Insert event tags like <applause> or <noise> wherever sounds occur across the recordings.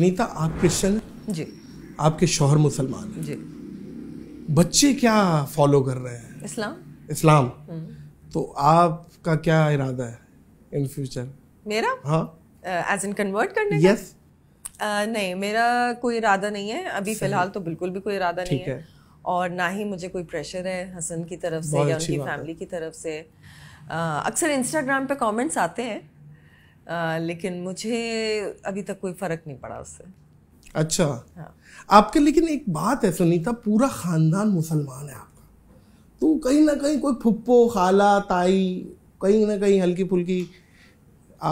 नीता आप क्रिश्चन जी आपके शोहर मुसलमान हैं जी बच्चे क्या फॉलो कर रहे हैं इस्लाम इस्लाम हम्म। तो आपका क्या इरादा है इन फ्यूचर मेरा हाँ एज इन कन्वर्ट करने यस yes. uh, नहीं मेरा कोई इरादा नहीं है अभी फिलहाल तो बिल्कुल भी कोई इरादा नहीं है।, है और ना ही मुझे कोई प्रेशर है हसन की तरफ से या उनकी फैमिली की तरफ से uh, अक्सर इंस्टाग्राम पे कमेंट्स आते हैं लेकिन मुझे अभी तक कोई फर्क नहीं पड़ा उससे अच्छा हाँ। आपके लेकिन एक बात है सुनीता पूरा खानदान मुसलमान है आपका तो कहीं ना कहीं कोई फुप्पो खाला ताई कहीं ना कहीं हल्की फुल्की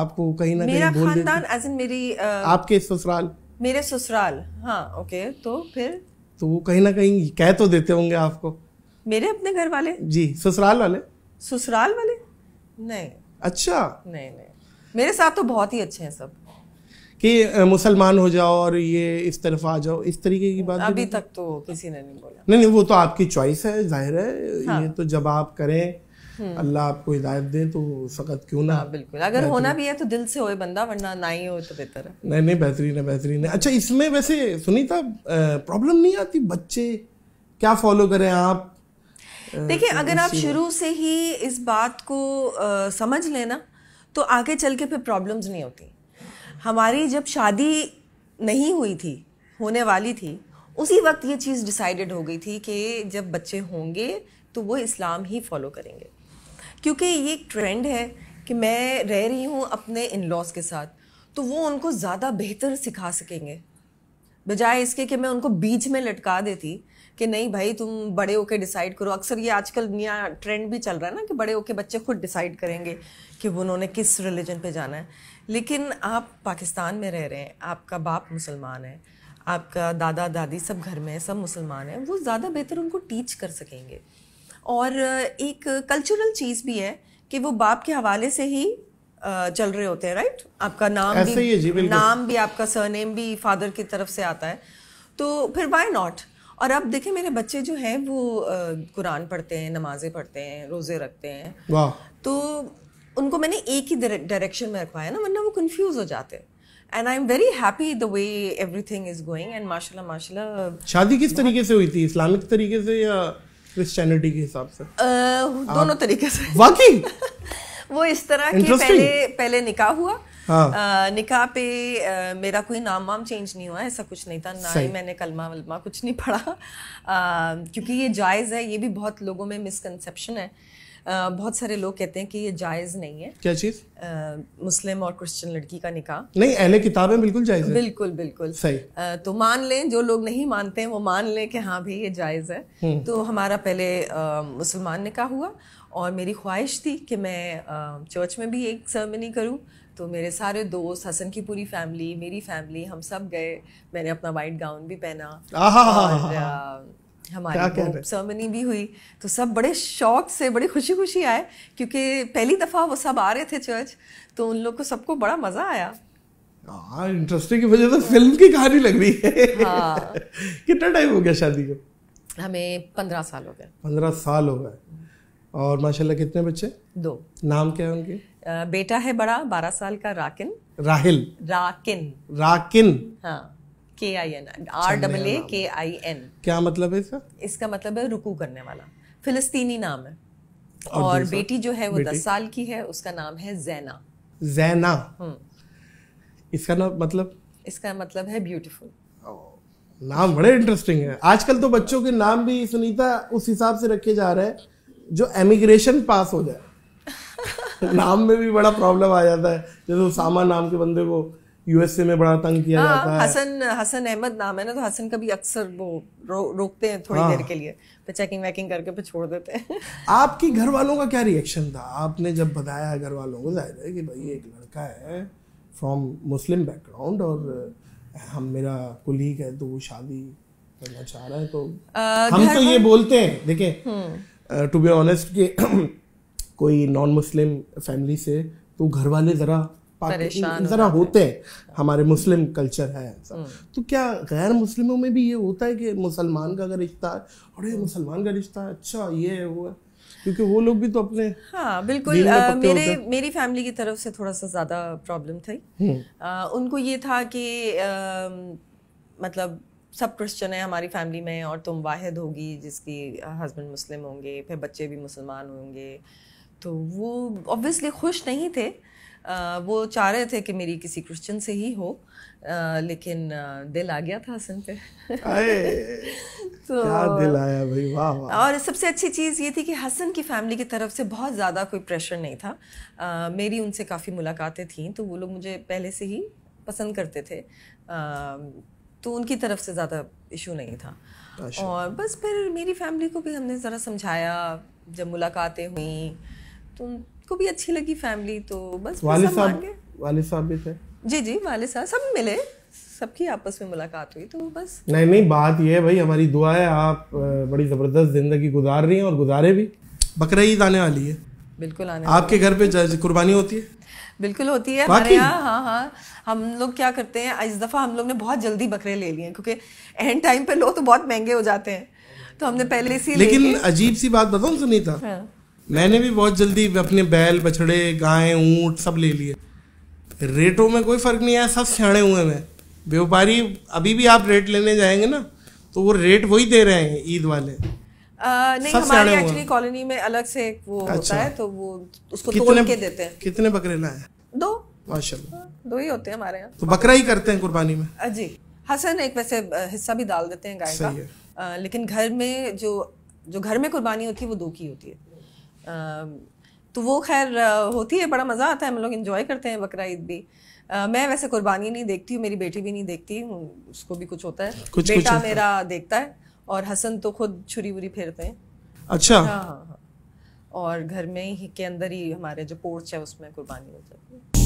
आपको कहीं ना मेरा कहीं मेरा खानदान एज इन मेरी आ, आपके ससुराल मेरे ससुराल हाँ ओके तो फिर तो वो कहीं ना कहीं कह तो देते होंगे आपको मेरे अपने घर वाले जी ससुराल वाले ससुराल वाले नहीं अच्छा नहीं नहीं मेरे साथ तो बहुत ही अच्छे हैं सब कि मुसलमान हो जाओ और ये इस तरफ आ जाओ इस तरीके की बात अभी तक तो किसी ने नहीं बोला नहीं नहीं वो तो आपकी चॉइस है जाहिर है हाँ। ये तो जब आप करें हम्म। अल्लाह आपको हिदायत दे तो फ़कत क्यों ना हाँ, बिल्कुल अगर होना भी है तो दिल से होए बंदा वरना ना ही हो तो बेहतर है नहीं नहीं बेहतरीन है बेहतरीन है अच्छा इसमें वैसे सुनीता प्रॉब्लम नहीं आती बच्चे क्या फॉलो करें आप देखिए अगर आप शुरू से ही इस बात को समझ लेना तो आगे चल के फिर प्रॉब्लम्स नहीं होती हमारी जब शादी नहीं हुई थी होने वाली थी उसी वक्त ये चीज़ डिसाइडेड हो गई थी कि जब बच्चे होंगे तो वो इस्लाम ही फॉलो करेंगे क्योंकि ये एक ट्रेंड है कि मैं रह रही हूँ अपने इन लॉज के साथ तो वो उनको ज़्यादा बेहतर सिखा सकेंगे बजाय इसके कि मैं उनको बीच में लटका देती कि नहीं भाई तुम बड़े होके डिसाइड करो अक्सर ये आजकल नया ट्रेंड भी चल रहा है ना कि बड़े होके बच्चे खुद डिसाइड करेंगे कि उन्होंने किस रिलीजन पे जाना है लेकिन आप पाकिस्तान में रह रहे हैं आपका बाप मुसलमान है आपका दादा दादी सब घर में है सब मुसलमान हैं वो ज़्यादा बेहतर उनको टीच कर सकेंगे और एक कल्चरल चीज़ भी है कि वो बाप के हवाले से ही चल रहे होते हैं राइट आपका नाम ऐसे भी, ही जी नाम भी आपका सरनेम भी फादर की तरफ से आता है तो फिर वाई नॉट और अब देखे मेरे बच्चे जो हैं वो कुरान पढ़ते हैं नमाजें पढ़ते हैं रोज़े रखते हैं वाह तो उनको मैंने एक ही डायरेक्शन में रखवाया ना वरना वो कंफ्यूज हो जाते हैं and I am very happy the way everything is going and माशाल्लाह माशाल्लाह शादी किस तरीके से हुई थी इस्लामिक तरीके से या क्रिश्चियनिटी के हिसाब से uh, दोनों तरीके से वाकई वो इस तरह के पहले पहले निकाह हुआ हाँ। निकाह पे आ, मेरा कोई नाम वाम चेंज नहीं हुआ ऐसा कुछ नहीं था ना ही मैंने कलमा वलमा कुछ नहीं पढ़ा आ, क्योंकि ये जायज़ है ये भी बहुत लोगों में मिसकनसेप्शन है आ, बहुत सारे लोग कहते हैं कि ये जायज़ नहीं है क्या चीज़ मुस्लिम और क्रिश्चियन लड़की का निकाह नहीं अहले किताब में बिल्कुल जायज़ है बिल्कुल बिल्कुल सही आ, तो मान लें जो लोग नहीं मानते हैं वो मान लें कि हाँ भाई ये जायज़ है हम्म। तो हमारा पहले मुसलमान निकाह हुआ और मेरी ख्वाहिश थी कि मैं चर्च में भी एक सर्मनी करूँ तो मेरे सारे दोस्त हसन की पूरी फैमिली मेरी फैमिली हम सब गए मैंने अपना वाइट गाउन भी पहना और हमारी सर्मनी भी हुई तो सब बड़े शौक से बड़ी खुशी खुशी आए क्योंकि पहली दफ़ा वो सब आ रहे थे चर्च तो उन लोग को सबको बड़ा मज़ा आया इंटरेस्टिंग हाँ, की वजह से फिल्म की कहानी लग रही है हाँ <laughs> कितना टाइम हो गया शादी को हमें पंद्रह साल हो गए पंद्रह साल हो गए और माशाल्लाह कितने बच्चे दो नाम क्या है उनके बेटा है बड़ा बारह साल का राकिन राहिल राकिन राकिन हाँ K I N R double A K I N क्या मतलब है इसका इसका मतलब है रुकू करने वाला फिलिस्तीनी नाम है और, और बेटी जो है वो दस साल की है उसका नाम है जैना जैना हम्म। इसका नाम मतलब इसका मतलब है ब्यूटीफुल नाम बड़े इंटरेस्टिंग है आजकल तो बच्चों के नाम भी सुनीता उस हिसाब से रखे जा रहे हैं जो एमिग्रेशन पास हो जाए <laughs> नाम में भी बड़ा प्रॉब्लम आ जाता है जैसे उसामा नाम के बंदे को यूएसए में बड़ा तंग किया हाँ, जाता हसन, है हसन हसन अहमद नाम है ना तो हसन का भी अक्सर वो रो, रोकते हैं थोड़ी हाँ, देर के लिए फिर चेकिंग वैकिंग करके फिर छोड़ देते हैं <laughs> आपकी घर वालों का क्या रिएक्शन था आपने जब बताया घर वालों को जाहिर है कि भाई एक लड़का है फ्रॉम मुस्लिम बैकग्राउंड और हम मेरा कुलीग है तो वो शादी करना चाह रहा है तो आ, हम तो ये बोलते हैं देखें हम्म। टू बी ऑनेस्ट कि <clears throat> कोई नॉन मुस्लिम फैमिली से तो घर वाले ज़रा ज़रा होते हैं हमारे मुस्लिम कल्चर है हम्म। तो क्या गैर मुस्लिमों में भी ये होता है कि मुसलमान का अगर रिश्ता है ये हम्म। मुसलमान का रिश्ता है अच्छा ये है वो है क्योंकि वो लोग भी तो अपने हाँ बिल्कुल आ, मेरे मेरी फैमिली की तरफ से थोड़ा सा ज़्यादा प्रॉब्लम थी हम्म। उनको ये था कि आ, मतलब सब क्रिश्चन है हमारी फैमिली में और तुम वाहिद होगी जिसकी हस्बैंड मुस्लिम होंगे फिर बच्चे भी मुसलमान होंगे तो वो ऑब्वियसली खुश नहीं थे आ, वो चाह रहे थे कि मेरी किसी क्रिश्चियन से ही हो आ, लेकिन दिल आ गया था हसन पे <laughs> तो क्या दिल आया भाई वाह वाह और सबसे अच्छी चीज़ ये थी कि हसन की फैमिली की तरफ से बहुत ज़्यादा कोई प्रेशर नहीं था आ, मेरी उनसे काफ़ी मुलाकातें थीं तो वो लोग मुझे पहले से ही पसंद करते थे तो उनकी तरफ से ज़्यादा इशू नहीं था अच्छा। और बस फिर मेरी फैमिली को भी हमने ज़रा समझाया जब मुलाकातें हुई तो उनको भी अच्छी लगी फैमिली तो बस वाले वाले साहब भी थे जी जी वाले साहब सब मिले सबकी आपस में मुलाकात हुई तो बस नहीं नहीं बात यह है भाई हमारी दुआ है आप बड़ी ज़बरदस्त ज़िंदगी गुजार रही हैं और गुजारे भी बकर ईद आने वाली है बिल्कुल आने आपके घर पे कुर्बानी होती है बिल्कुल होती है हमारे यहाँ हाँ हाँ हम लोग क्या करते हैं इस दफ़ा हम लोग ने बहुत जल्दी बकरे ले लिए क्योंकि एंड टाइम पे लो तो बहुत महंगे हो जाते हैं तो हमने पहले से लेकिन ले अजीब सी बात बताऊँ सुनीता तो हाँ। मैंने भी बहुत जल्दी अपने बैल बछड़े गाय ऊँट सब ले लिए रेटों में कोई फर्क नहीं आया सब सियाणे हुए हैं व्यापारी अभी भी आप रेट लेने जाएंगे ना तो वो रेट वही दे रहे हैं ईद वाले नहीं हमारे एक्चुअली कॉलोनी में अलग से एक वो होता अच्छा। है तो वो उसको तोड़ के देते हैं कितने बकरे लाए दो माशाल्लाह दो ही होते हैं हमारे यहाँ तो बकरा ही करते हैं कुर्बानी में जी हसन एक वैसे हिस्सा भी डाल देते हैं गाय का लेकिन घर में जो जो घर में कुर्बानी होती है वो दो की होती है तो वो खैर होती है बड़ा मज़ा आता है हम लोग इन्जॉय करते हैं बकरा ईद भी आ, मैं वैसे कुर्बानी नहीं देखती हूँ मेरी बेटी भी नहीं देखती उसको भी कुछ होता है कुछ, बेटा कुछ मेरा है। देखता है और हसन तो खुद छुरी वुरी फेरते हैं अच्छा हाँ हाँ हाँ और घर में ही के अंदर ही हमारे जो पोर्च है उसमें कुर्बानी हो जाती है